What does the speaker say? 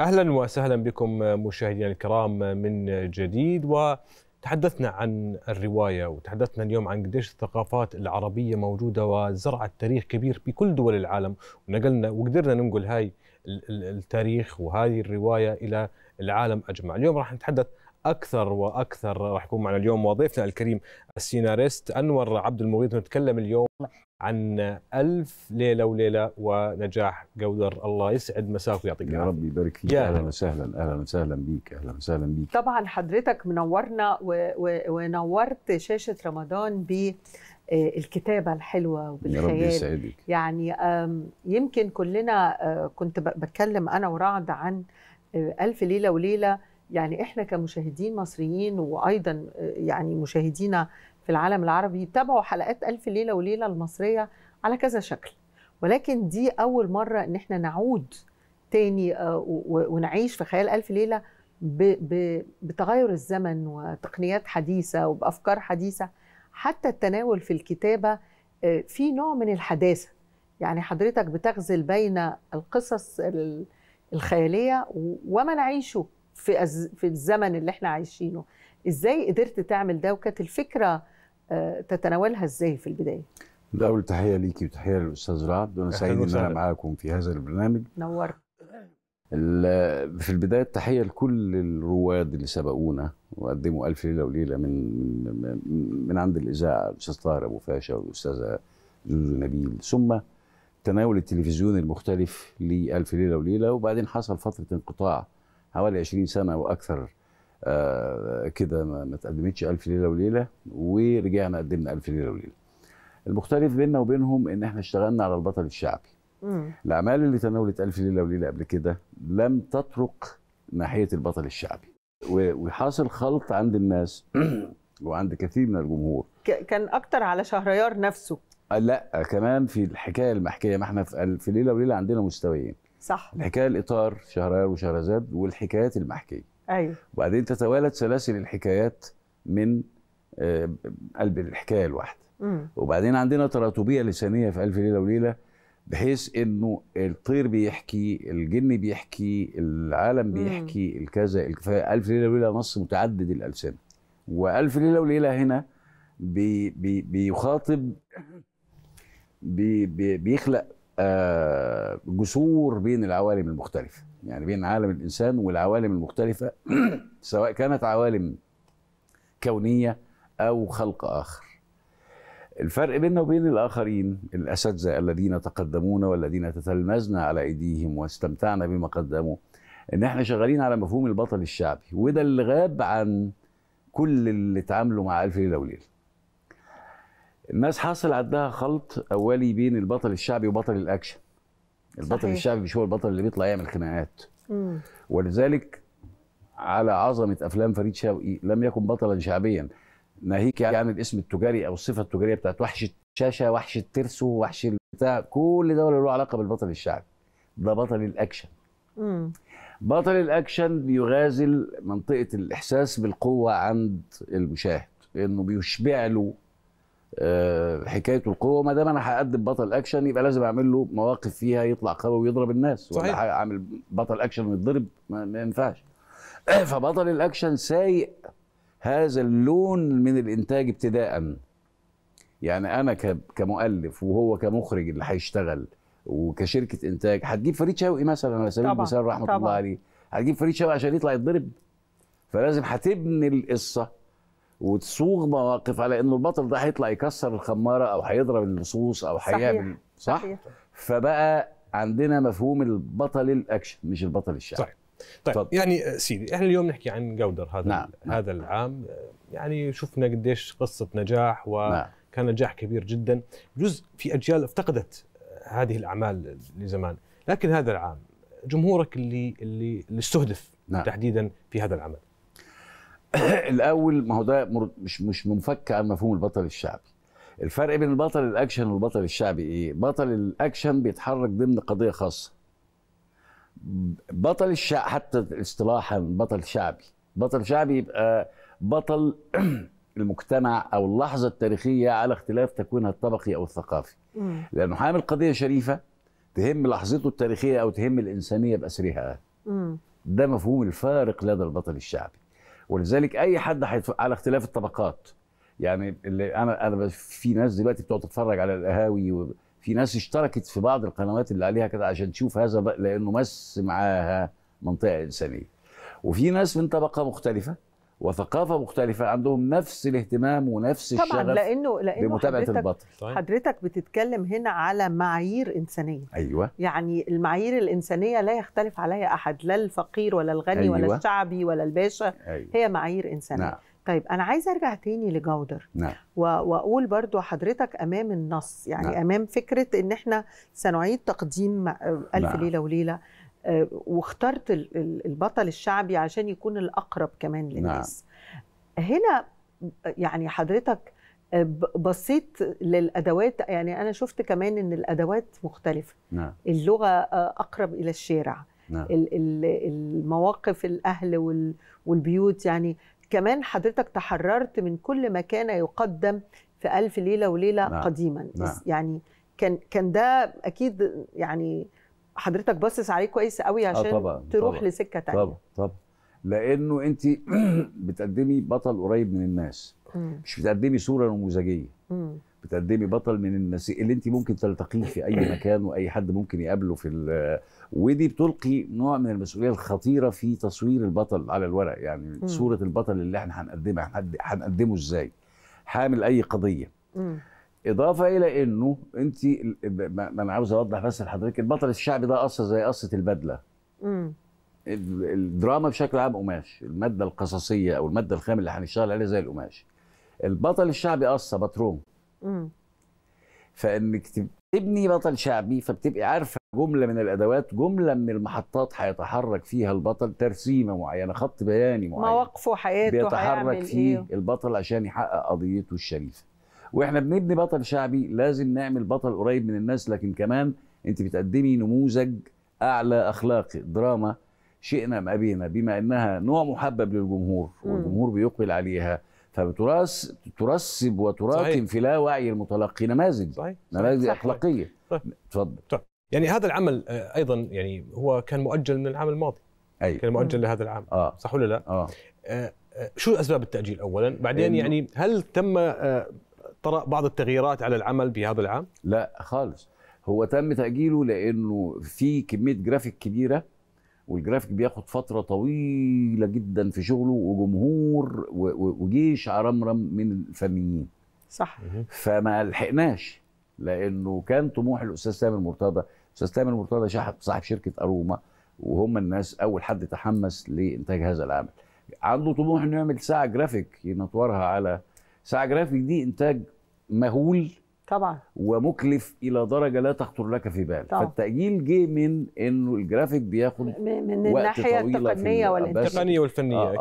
اهلا وسهلا بكم مشاهدينا الكرام من جديد وتحدثنا عن الروايه وتحدثنا اليوم عن قديش الثقافات العربيه موجوده وزرعت تاريخ كبير بكل دول العالم ونقلنا وقدرنا ننقل هاي التاريخ وهذه الروايه الى العالم اجمع، اليوم راح نتحدث اكثر واكثر راح يكون معنا اليوم وظيفنا الكريم السيناريست انور عبد المغيث نتكلم اليوم عن ألف ليلة وليلة ونجاح جودر الله يسعد مساك ويعطيك العافية يا رب يبارك فيك أهلا وسهلا أهلا وسهلا بيك أهلا وسهلا بيك طبعا حضرتك منورنا و... و... ونورت شاشة رمضان بالكتابة آه، الحلوة وبالخيال يا رب يسعدك يعني يمكن كلنا آه، كنت بتكلم أنا ورعد عن آه، ألف ليلة وليلة يعني احنا كمشاهدين مصريين وايضا يعني مشاهدينا في العالم العربي تابعوا حلقات ألف ليلة وليلة المصرية على كذا شكل ولكن دي أول مرة إن إحنا نعود تاني آه، ونعيش في خيال ألف ليلة بتغير الزمن وتقنيات حديثة وبأفكار حديثة حتى التناول في الكتابة آه، في نوع من الحداثة يعني حضرتك بتغزل بين القصص الخيالية وما نعيشه في الزمن اللي احنا عايشينه ازاي قدرت تعمل ده وكانت الفكره آه، تتناولها ازاي في البدايه؟ الاول تحيه ليكي وتحيه للاستاذ رعد وانا سعيد ان انا معاكم في هذا البرنامج نورت في البدايه التحيه لكل الرواد اللي سبقونا وقدموا الف ليله وليله من من, من عند الاذاعه الاستاذ طاهر ابو فاشا والاستاذه زوزو نبيل ثم تناول التلفزيون المختلف لألف ليلة وليلة وبعدين حصل فترة انقطاع حوالي 20 سنة وأكثر آه، كده ما تقدمتش ألف ليلة وليلة ورجعنا قدمنا ألف ليلة وليلة المختلف بيننا وبينهم ان احنا اشتغلنا على البطل الشعبي الاعمال اللي تناولت الف ليله وليله قبل كده لم تطرق ناحيه البطل الشعبي وحاصل خلط عند الناس وعند كثير من الجمهور كان اكتر على شهريار نفسه آه، لا آه، كمان في الحكايه المحكيه ما احنا في ليله وليله عندنا مستويين صح الحكايه الاطار شهريار وشهرزاد والحكايات المحكيه ايوه وبعدين تتوالد سلاسل الحكايات من آه، قلب الحكايه الواحده وبعدين عندنا تراتبيه لسانيه في الف ليله وليله بحيث انه الطير بيحكي الجن بيحكي العالم بيحكي الكذا الف ليله وليله نص متعدد الالسنه والف ليله وليله هنا بي بي بيخاطب بي بيخلق آه، جسور بين العوالم المختلفه يعني بين عالم الانسان والعوالم المختلفه سواء كانت عوالم كونيه او خلق اخر الفرق بيننا وبين الاخرين الاساتذه الذين تقدمونا والذين تتلمذنا على ايديهم واستمتعنا بما قدموا ان احنا شغالين على مفهوم البطل الشعبي وده اللي غاب عن كل اللي اتعاملوا مع الف ليله وليله الناس حاصل عندها خلط اولي بين البطل الشعبي وبطل الاكشن البطل صحيح. الشعبي مش هو البطل اللي بيطلع يعمل خناقات ولذلك على عظمه افلام فريد شوقي لم يكن بطلا شعبيا ناهيك يعني عن الاسم التجاري او الصفه التجاريه بتاعت وحش الشاشه وحش الترسو وحش البتاع كل ده ولا له علاقه بالبطل الشعبي ده بطل الاكشن مم. بطل الاكشن بيغازل منطقه الاحساس بالقوه عند المشاهد انه بيشبع له آه، حكايه القوه ما دام انا هقدم بطل اكشن يبقى لازم اعمل له مواقف فيها يطلع قوي ويضرب الناس صحيح. ولا اعمل بطل اكشن ويتضرب ما ينفعش فبطل الاكشن سايق هذا اللون من الانتاج ابتداء يعني انا كمؤلف وهو كمخرج اللي هيشتغل وكشركه انتاج هتجيب فريد شوقي مثلا على سبيل المثال رحمه طبعًا. الله عليه هتجيب فريد شوقي عشان يطلع يتضرب فلازم هتبني القصه وتصوغ مواقف على انه البطل ده هيطلع يكسر الخماره او هيضرب اللصوص او هيعمل صح؟ صحيح. فبقى عندنا مفهوم البطل الاكشن مش البطل الشعبي صحيح طيب فضل. يعني سيدي احنا اليوم نحكي عن جودر هذا نعم،, نعم. هذا نعم. العام يعني شفنا قديش قصه نجاح وكان نعم. نجاح كبير جدا جزء في اجيال افتقدت هذه الاعمال لزمان لكن هذا العام جمهورك اللي اللي, اللي استهدف نعم. تحديدا في هذا العمل الاول ما هو ده مش مش منفك عن مفهوم البطل الشعبي الفرق بين البطل الاكشن والبطل الشعبي ايه بطل الاكشن بيتحرك ضمن قضيه خاصه بطل الشعب حتى اصطلاحا بطل شعبي بطل شعبي يبقى بطل المجتمع او اللحظه التاريخيه على اختلاف تكوينها الطبقي او الثقافي لانه حامل قضيه شريفه تهم لحظته التاريخيه او تهم الانسانيه باسرها ده مفهوم الفارق لدى البطل الشعبي ولذلك اي حد على اختلاف الطبقات يعني اللي انا انا في ناس دلوقتي بتقعد تتفرج على القهاوي وفي ناس اشتركت في بعض القنوات اللي عليها كده عشان تشوف هذا لانه مس معاها منطقه انسانيه وفي ناس من طبقه مختلفه وثقافه مختلفه عندهم نفس الاهتمام ونفس طبعا الشغف لانه لانه بمتابعه حضرتك البطل طيب. حضرتك بتتكلم هنا على معايير انسانيه ايوه يعني المعايير الانسانيه لا يختلف عليها احد لا الفقير ولا الغني أيوة. ولا الشعبي ولا الباشا أيوة. هي معايير انسانيه نعم. طيب انا عايز ارجع تاني لجودر نعم. واقول برضو حضرتك امام النص يعني نعم. امام فكره ان احنا سنعيد تقديم الف نعم. ليله وليله آه، واخترت البطل الشعبي عشان يكون الاقرب كمان للناس نعم. هنا يعني حضرتك آه، بصيت للادوات يعني انا شفت كمان ان الادوات مختلفه نعم. اللغه آه، اقرب الى الشارع نعم. المواقف الاهل والبيوت يعني كمان حضرتك تحررت من كل ما كان يقدم في ألف ليلة وليلة نعم. قديما نعم. يعني كان كان ده أكيد يعني حضرتك باصص عليه كويس قوي آه، عشان آه طبعًا تروح طبعًا لسكه ثانيه طبعا طبعا لانه انت بتقدمي بطل قريب من الناس مم. مش بتقدمي صوره نموذجيه بتقدمي بطل من الناس اللي انت ممكن تلتقيه في اي مكان واي حد ممكن يقابله في ودي بتلقي نوع من المسؤوليه الخطيره في تصوير البطل على الورق يعني مم. صوره البطل اللي احنا هنقدمها هنقدمه ازاي حامل اي قضيه مم. اضافه الى انه انت ما انا عاوز اوضح بس لحضرتك البطل الشعبي ده قصه زي قصه البدله امم الدراما بشكل عام قماش الماده القصصيه او الماده الخام اللي هنشتغل عليها زي القماش البطل الشعبي قصه باترون امم فانك تبني بطل شعبي فبتبقي عارفه جمله من الادوات جمله من المحطات هيتحرك فيها البطل ترسيمه معينه خط بياني معين مواقفه حياته بيتحرك فيه إيه؟ البطل عشان يحقق قضيته الشريفه واحنا بنبني بطل شعبي لازم نعمل بطل قريب من الناس لكن كمان انت بتقدمي نموذج اعلى اخلاقي دراما شئنا ام ابينا بما انها نوع محبب للجمهور والجمهور بيقبل عليها فبتراس ترسب وتراكم في لا وعي المتلقي نماذج صحيح. نماذج اخلاقيه اتفضل طيب. طيب. يعني هذا العمل آه، ايضا يعني هو كان مؤجل من العام الماضي أيوة. كان مؤجل لهذا العام آه. صح ولا لا آه. آه, آه، شو اسباب التاجيل اولا بعدين يعني هل تم آه طرأ بعض التغييرات على العمل بهذا العام؟ لا خالص هو تم تأجيله لأنه في كمية جرافيك كبيرة والجرافيك بياخد فترة طويلة جدا في شغله وجمهور وجيش عرمرم من الفنيين صح فما لحقناش لأنه كان طموح الأستاذ سامر مرتضى الأستاذ سامر مرتضى صاحب شركة أروما وهم الناس أول حد تحمس لإنتاج هذا العمل عنده طموح انه يعمل ساعه جرافيك ينطورها على ساعه جرافيك دي انتاج مهول طبعا ومكلف الى درجه لا تخطر لك في بال طبعا. فالتاجيل جه من انه الجرافيك بياخد من, من وقت الناحيه التقنيه والتقنيه والفنيه آه.